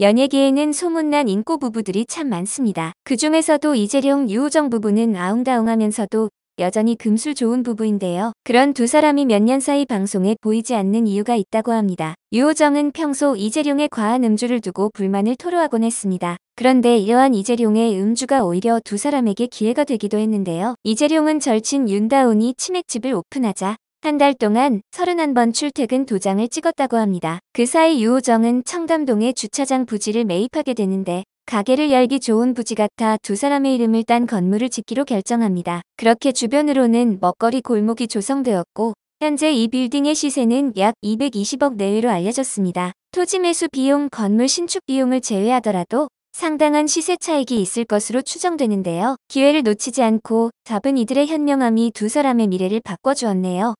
연예계에는 소문난 인꼬 부부들이 참 많습니다. 그 중에서도 이재룡, 유호정 부부는 아웅다웅하면서도 여전히 금술 좋은 부부인데요. 그런 두 사람이 몇 년 사이 방송에 보이지 않는 이유가 있다고 합니다. 유호정은 평소 이재룡의 과한 음주를 두고 불만을 토로하곤 했습니다. 그런데 이러한 이재룡의 음주가 오히려 두 사람에게 기회가 되기도 했는데요. 이재룡은 절친 윤다운이 치맥집을 오픈하자 한달 동안 31번 출퇴근 도장을 찍었다고 합니다. 그 사이 유호정은 청담동의 주차장 부지를 매입하게 되는데 가게를 열기 좋은 부지 같아 두 사람의 이름을 딴 건물을 짓기로 결정합니다. 그렇게 주변으로는 먹거리 골목이 조성되었고 현재 이 빌딩의 시세는 약 220억 내외로 알려졌습니다. 토지 매수 비용, 건물 신축 비용을 제외하더라도 상당한 시세 차익이 있을 것으로 추정되는데요. 기회를 놓치지 않고 잡은 이들의 현명함이 두 사람의 미래를 바꿔주었네요.